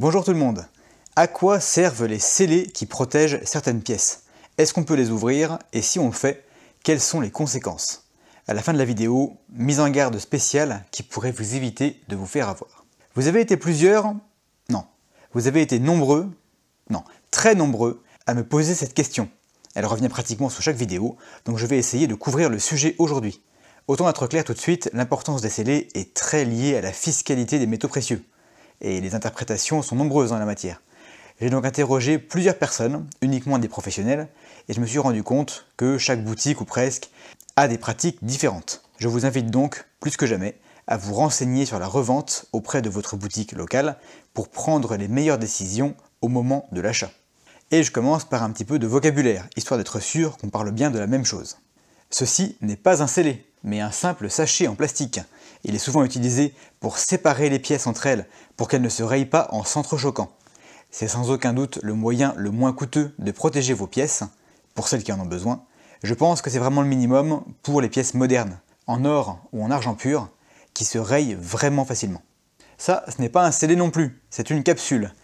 Bonjour tout le monde. À quoi servent les scellés qui protègent certaines pièces Est-ce qu'on peut les ouvrir Et si on le fait, quelles sont les conséquences À la fin de la vidéo, mise en garde spéciale qui pourrait vous éviter de vous faire avoir. Vous avez été plusieurs Non. Vous avez été nombreux Non, très nombreux à me poser cette question. Elle revient pratiquement sur chaque vidéo, donc je vais essayer de couvrir le sujet aujourd'hui. Autant être clair tout de suite, l'importance des scellés est très liée à la fiscalité des métaux précieux et les interprétations sont nombreuses en la matière. J'ai donc interrogé plusieurs personnes, uniquement des professionnels, et je me suis rendu compte que chaque boutique ou presque a des pratiques différentes. Je vous invite donc, plus que jamais, à vous renseigner sur la revente auprès de votre boutique locale pour prendre les meilleures décisions au moment de l'achat. Et je commence par un petit peu de vocabulaire, histoire d'être sûr qu'on parle bien de la même chose. Ceci n'est pas un scellé, mais un simple sachet en plastique il est souvent utilisé pour séparer les pièces entre elles, pour qu'elles ne se rayent pas en s'entrechoquant. C'est sans aucun doute le moyen le moins coûteux de protéger vos pièces, pour celles qui en ont besoin. Je pense que c'est vraiment le minimum pour les pièces modernes, en or ou en argent pur, qui se rayent vraiment facilement. Ça, ce n'est pas un CD non plus, c'est une capsule.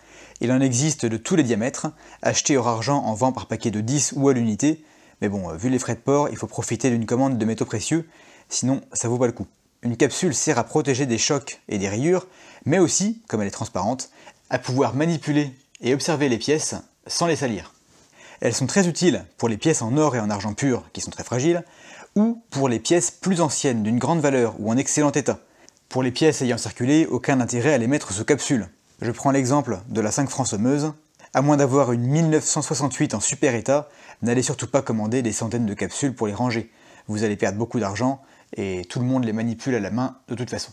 Il en existe de tous les diamètres, acheté hors argent en vent par paquet de 10 ou à l'unité, mais bon, vu les frais de port, il faut profiter d'une commande de métaux précieux, sinon ça vaut pas le coup. Une capsule sert à protéger des chocs et des rayures, mais aussi, comme elle est transparente, à pouvoir manipuler et observer les pièces sans les salir. Elles sont très utiles pour les pièces en or et en argent pur, qui sont très fragiles, ou pour les pièces plus anciennes d'une grande valeur ou en excellent état. Pour les pièces ayant circulé, aucun intérêt à les mettre sous capsule. Je prends l'exemple de la 5 francs sommeuse. À moins d'avoir une 1968 en super état, n'allez surtout pas commander des centaines de capsules pour les ranger. Vous allez perdre beaucoup d'argent et tout le monde les manipule à la main de toute façon.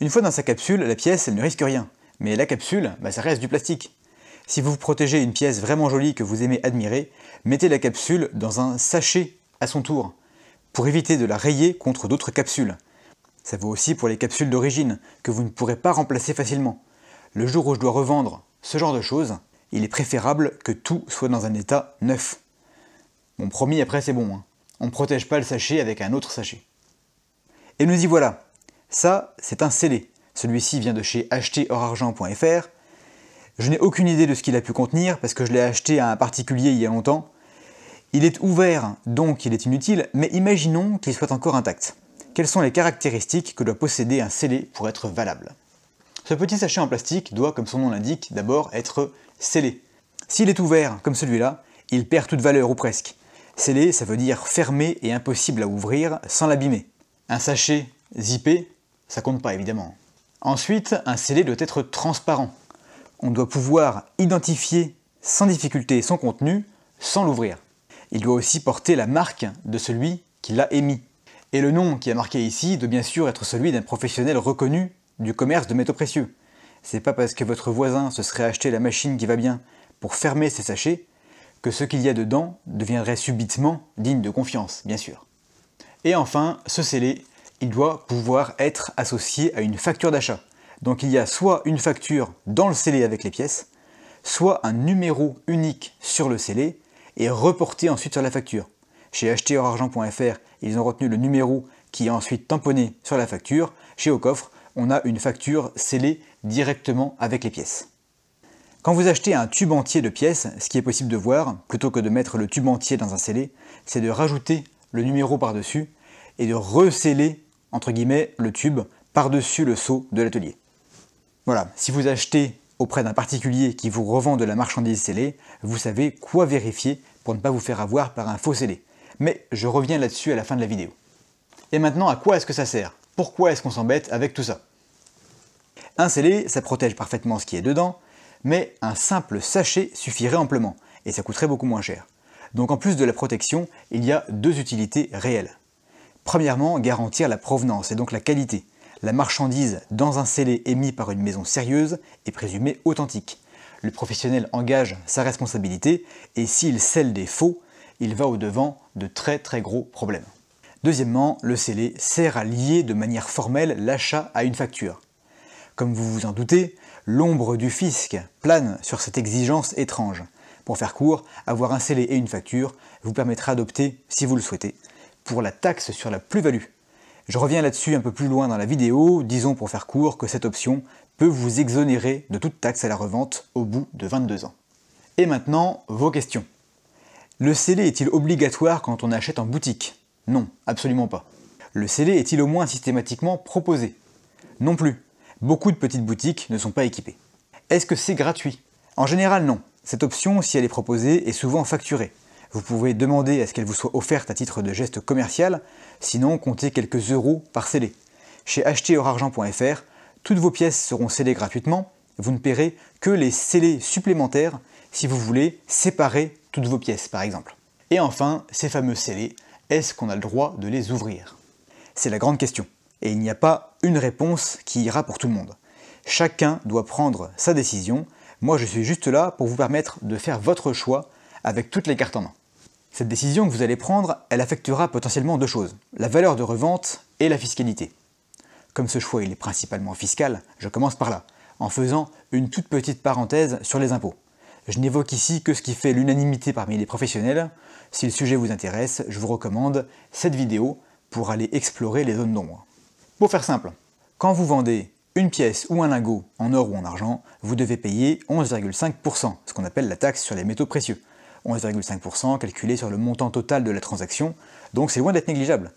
Une fois dans sa capsule, la pièce, elle ne risque rien. Mais la capsule, bah, ça reste du plastique. Si vous protégez une pièce vraiment jolie que vous aimez admirer, mettez la capsule dans un sachet à son tour, pour éviter de la rayer contre d'autres capsules. Ça vaut aussi pour les capsules d'origine, que vous ne pourrez pas remplacer facilement. Le jour où je dois revendre ce genre de choses, il est préférable que tout soit dans un état neuf. Mon promis après c'est bon, hein. on ne protège pas le sachet avec un autre sachet. Et nous y voilà. Ça, c'est un scellé. Celui-ci vient de chez acheterorargent.fr. Je n'ai aucune idée de ce qu'il a pu contenir parce que je l'ai acheté à un particulier il y a longtemps. Il est ouvert, donc il est inutile, mais imaginons qu'il soit encore intact. Quelles sont les caractéristiques que doit posséder un scellé pour être valable Ce petit sachet en plastique doit, comme son nom l'indique, d'abord être scellé. S'il est ouvert, comme celui-là, il perd toute valeur ou presque. Scellé, ça veut dire fermé et impossible à ouvrir sans l'abîmer. Un sachet zippé, ça compte pas évidemment. Ensuite, un scellé doit être transparent. On doit pouvoir identifier sans difficulté son contenu sans l'ouvrir. Il doit aussi porter la marque de celui qui l'a émis. Et le nom qui est marqué ici doit bien sûr être celui d'un professionnel reconnu du commerce de métaux précieux. C'est pas parce que votre voisin se serait acheté la machine qui va bien pour fermer ses sachets que ce qu'il y a dedans deviendrait subitement digne de confiance, bien sûr. Et enfin, ce scellé, il doit pouvoir être associé à une facture d'achat. Donc il y a soit une facture dans le scellé avec les pièces, soit un numéro unique sur le scellé et reporté ensuite sur la facture. Chez acheteurargent.fr, ils ont retenu le numéro qui est ensuite tamponné sur la facture. Chez coffre on a une facture scellée directement avec les pièces. Quand vous achetez un tube entier de pièces, ce qui est possible de voir, plutôt que de mettre le tube entier dans un scellé, c'est de rajouter le numéro par-dessus et de receller, entre guillemets, le tube par-dessus le seau de l'atelier. Voilà, si vous achetez auprès d'un particulier qui vous revend de la marchandise scellée, vous savez quoi vérifier pour ne pas vous faire avoir par un faux scellé. Mais je reviens là-dessus à la fin de la vidéo. Et maintenant, à quoi est-ce que ça sert Pourquoi est-ce qu'on s'embête avec tout ça Un scellé, ça protège parfaitement ce qui est dedans, mais un simple sachet suffirait amplement, et ça coûterait beaucoup moins cher. Donc en plus de la protection, il y a deux utilités réelles. Premièrement, garantir la provenance et donc la qualité. La marchandise dans un scellé émis par une maison sérieuse est présumée authentique. Le professionnel engage sa responsabilité et s'il scelle des faux, il va au-devant de très très gros problèmes. Deuxièmement, le scellé sert à lier de manière formelle l'achat à une facture. Comme vous vous en doutez, l'ombre du fisc plane sur cette exigence étrange. Pour faire court, avoir un scellé et une facture vous permettra d'opter, si vous le souhaitez, pour la taxe sur la plus-value. Je reviens là-dessus un peu plus loin dans la vidéo, disons pour faire court que cette option peut vous exonérer de toute taxe à la revente au bout de 22 ans. Et maintenant, vos questions. Le scellé est-il obligatoire quand on achète en boutique Non, absolument pas. Le scellé est-il au moins systématiquement proposé Non plus. Beaucoup de petites boutiques ne sont pas équipées. Est-ce que c'est gratuit En général, non. Cette option, si elle est proposée, est souvent facturée. Vous pouvez demander à ce qu'elle vous soit offerte à titre de geste commercial, sinon comptez quelques euros par scellé. Chez acheterorargent.fr toutes vos pièces seront scellées gratuitement, vous ne paierez que les scellés supplémentaires si vous voulez séparer toutes vos pièces par exemple. Et enfin, ces fameux scellés, est-ce qu'on a le droit de les ouvrir C'est la grande question, et il n'y a pas une réponse qui ira pour tout le monde. Chacun doit prendre sa décision moi, je suis juste là pour vous permettre de faire votre choix avec toutes les cartes en main. Cette décision que vous allez prendre, elle affectera potentiellement deux choses, la valeur de revente et la fiscalité. Comme ce choix il est principalement fiscal, je commence par là, en faisant une toute petite parenthèse sur les impôts. Je n'évoque ici que ce qui fait l'unanimité parmi les professionnels. Si le sujet vous intéresse, je vous recommande cette vidéo pour aller explorer les zones d'ombre. Pour faire simple, quand vous vendez une pièce ou un lingot en or ou en argent, vous devez payer 11,5%, ce qu'on appelle la taxe sur les métaux précieux. 11,5% calculé sur le montant total de la transaction, donc c'est loin d'être négligeable.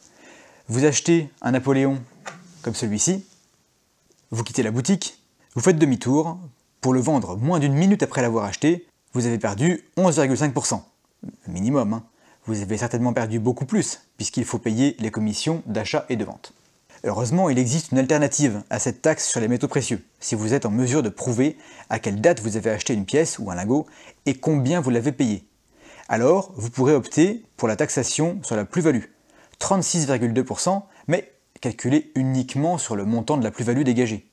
Vous achetez un Napoléon comme celui-ci, vous quittez la boutique, vous faites demi-tour, pour le vendre moins d'une minute après l'avoir acheté, vous avez perdu 11,5%. Minimum, hein. Vous avez certainement perdu beaucoup plus, puisqu'il faut payer les commissions d'achat et de vente. Heureusement, il existe une alternative à cette taxe sur les métaux précieux, si vous êtes en mesure de prouver à quelle date vous avez acheté une pièce ou un lingot et combien vous l'avez payé. Alors, vous pourrez opter pour la taxation sur la plus-value, 36,2%, mais calculée uniquement sur le montant de la plus-value dégagée.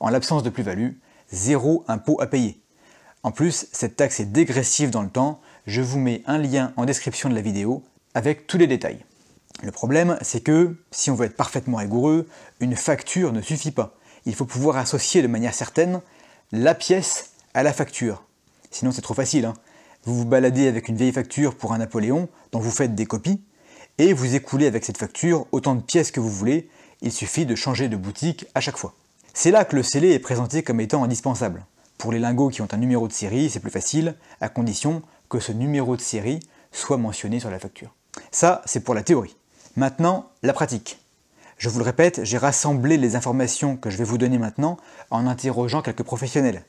En l'absence de plus-value, zéro impôt à payer. En plus, cette taxe est dégressive dans le temps, je vous mets un lien en description de la vidéo avec tous les détails. Le problème, c'est que, si on veut être parfaitement rigoureux, une facture ne suffit pas. Il faut pouvoir associer de manière certaine la pièce à la facture. Sinon, c'est trop facile. Hein. Vous vous baladez avec une vieille facture pour un Napoléon, dont vous faites des copies, et vous écoulez avec cette facture autant de pièces que vous voulez, il suffit de changer de boutique à chaque fois. C'est là que le scellé est présenté comme étant indispensable. Pour les lingots qui ont un numéro de série, c'est plus facile, à condition que ce numéro de série soit mentionné sur la facture. Ça, c'est pour la théorie. Maintenant, la pratique. Je vous le répète, j'ai rassemblé les informations que je vais vous donner maintenant en interrogeant quelques professionnels.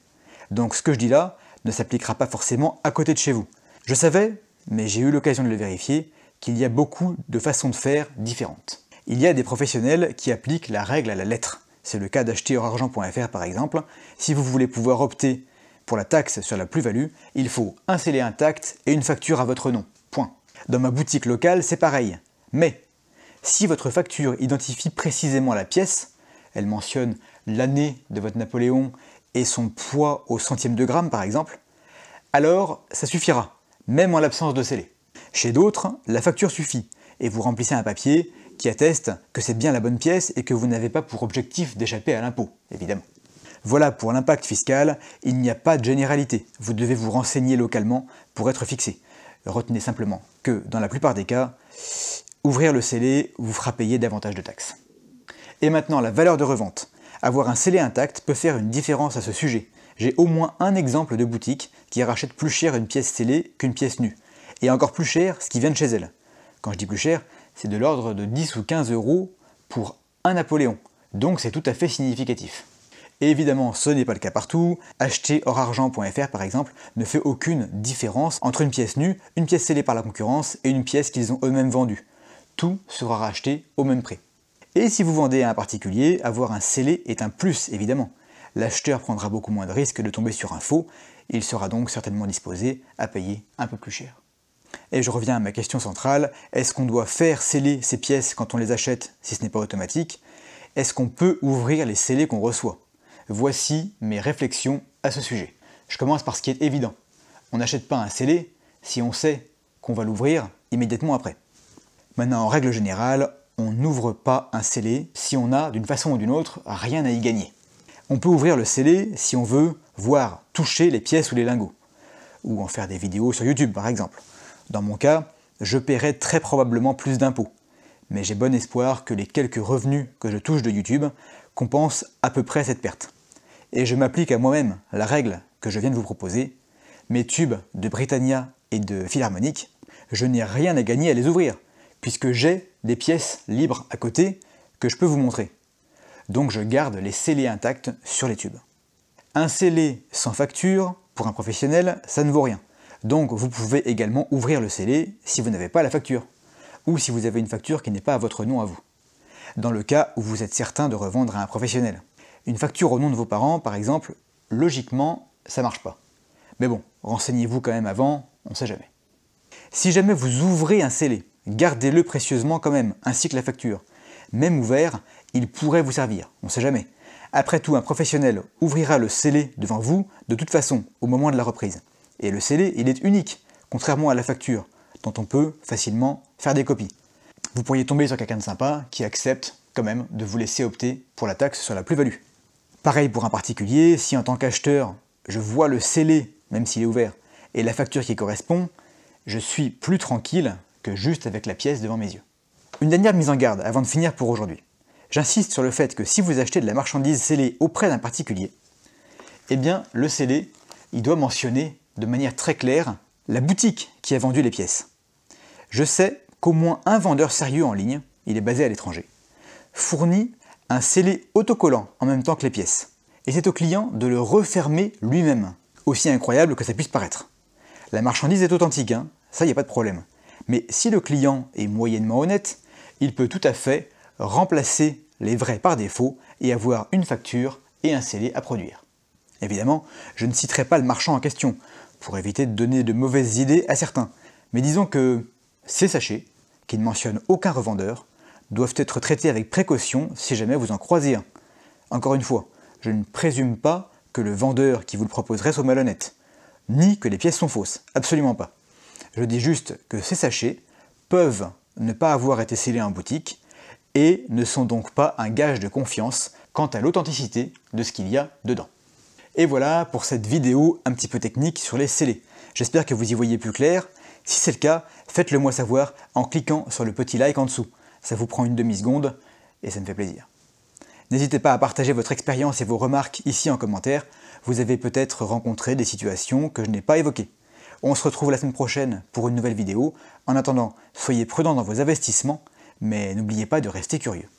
Donc ce que je dis là ne s'appliquera pas forcément à côté de chez vous. Je savais, mais j'ai eu l'occasion de le vérifier, qu'il y a beaucoup de façons de faire différentes. Il y a des professionnels qui appliquent la règle à la lettre. C'est le cas d'acheteurargent.fr par exemple. Si vous voulez pouvoir opter pour la taxe sur la plus-value, il faut un scellé intact et une facture à votre nom. Point. Dans ma boutique locale, c'est pareil. Mais si votre facture identifie précisément la pièce, elle mentionne l'année de votre Napoléon et son poids au centième de gramme par exemple, alors ça suffira, même en l'absence de scellé. Chez d'autres, la facture suffit et vous remplissez un papier qui atteste que c'est bien la bonne pièce et que vous n'avez pas pour objectif d'échapper à l'impôt, évidemment. Voilà pour l'impact fiscal, il n'y a pas de généralité, vous devez vous renseigner localement pour être fixé. Retenez simplement que dans la plupart des cas, Ouvrir le scellé vous fera payer davantage de taxes. Et maintenant, la valeur de revente. Avoir un scellé intact peut faire une différence à ce sujet. J'ai au moins un exemple de boutique qui rachète plus cher une pièce scellée qu'une pièce nue, et encore plus cher ce qui vient de chez elle. Quand je dis plus cher, c'est de l'ordre de 10 ou 15 euros pour un Napoléon, donc c'est tout à fait significatif. Et évidemment, ce n'est pas le cas partout. Acheter horsargent.fr, par exemple ne fait aucune différence entre une pièce nue, une pièce scellée par la concurrence et une pièce qu'ils ont eux-mêmes vendue tout sera racheté au même prix. Et si vous vendez à un particulier, avoir un scellé est un plus évidemment. L'acheteur prendra beaucoup moins de risques de tomber sur un faux, il sera donc certainement disposé à payer un peu plus cher. Et je reviens à ma question centrale, est-ce qu'on doit faire sceller ces pièces quand on les achète si ce n'est pas automatique Est-ce qu'on peut ouvrir les scellés qu'on reçoit Voici mes réflexions à ce sujet. Je commence par ce qui est évident. On n'achète pas un scellé si on sait qu'on va l'ouvrir immédiatement après. Maintenant, en règle générale, on n'ouvre pas un scellé si on a, d'une façon ou d'une autre, rien à y gagner. On peut ouvrir le scellé si on veut voir, toucher les pièces ou les lingots, ou en faire des vidéos sur YouTube par exemple. Dans mon cas, je paierai très probablement plus d'impôts, mais j'ai bon espoir que les quelques revenus que je touche de YouTube compensent à peu près cette perte. Et je m'applique à moi-même la règle que je viens de vous proposer. Mes tubes de Britannia et de Philharmonique, je n'ai rien à gagner à les ouvrir puisque j'ai des pièces libres à côté que je peux vous montrer. Donc je garde les scellés intacts sur les tubes. Un scellé sans facture, pour un professionnel, ça ne vaut rien. Donc vous pouvez également ouvrir le scellé si vous n'avez pas la facture, ou si vous avez une facture qui n'est pas à votre nom à vous, dans le cas où vous êtes certain de revendre à un professionnel. Une facture au nom de vos parents, par exemple, logiquement, ça marche pas. Mais bon, renseignez-vous quand même avant, on sait jamais. Si jamais vous ouvrez un scellé Gardez-le précieusement quand même, ainsi que la facture. Même ouvert, il pourrait vous servir, on ne sait jamais. Après tout, un professionnel ouvrira le scellé devant vous de toute façon au moment de la reprise. Et le scellé, il est unique, contrairement à la facture, dont on peut facilement faire des copies. Vous pourriez tomber sur quelqu'un de sympa qui accepte quand même de vous laisser opter pour la taxe sur la plus-value. Pareil pour un particulier, si en tant qu'acheteur, je vois le scellé, même s'il est ouvert, et la facture qui correspond, je suis plus tranquille juste avec la pièce devant mes yeux. Une dernière mise en garde avant de finir pour aujourd'hui. J'insiste sur le fait que si vous achetez de la marchandise scellée auprès d'un particulier, eh bien le scellé, il doit mentionner de manière très claire la boutique qui a vendu les pièces. Je sais qu'au moins un vendeur sérieux en ligne, il est basé à l'étranger, fournit un scellé autocollant en même temps que les pièces. Et c'est au client de le refermer lui-même, aussi incroyable que ça puisse paraître. La marchandise est authentique, hein ça n'y a pas de problème. Mais si le client est moyennement honnête, il peut tout à fait remplacer les vrais par défaut et avoir une facture et un scellé à produire. Évidemment, je ne citerai pas le marchand en question, pour éviter de donner de mauvaises idées à certains, mais disons que ces sachets, qui ne mentionnent aucun revendeur, doivent être traités avec précaution si jamais vous en croisez un. Encore une fois, je ne présume pas que le vendeur qui vous le proposerait soit malhonnête, ni que les pièces sont fausses, absolument pas. Je dis juste que ces sachets peuvent ne pas avoir été scellés en boutique et ne sont donc pas un gage de confiance quant à l'authenticité de ce qu'il y a dedans. Et voilà pour cette vidéo un petit peu technique sur les scellés. J'espère que vous y voyez plus clair. Si c'est le cas, faites-le moi savoir en cliquant sur le petit like en dessous. Ça vous prend une demi-seconde et ça me fait plaisir. N'hésitez pas à partager votre expérience et vos remarques ici en commentaire. Vous avez peut-être rencontré des situations que je n'ai pas évoquées. On se retrouve la semaine prochaine pour une nouvelle vidéo. En attendant, soyez prudents dans vos investissements, mais n'oubliez pas de rester curieux.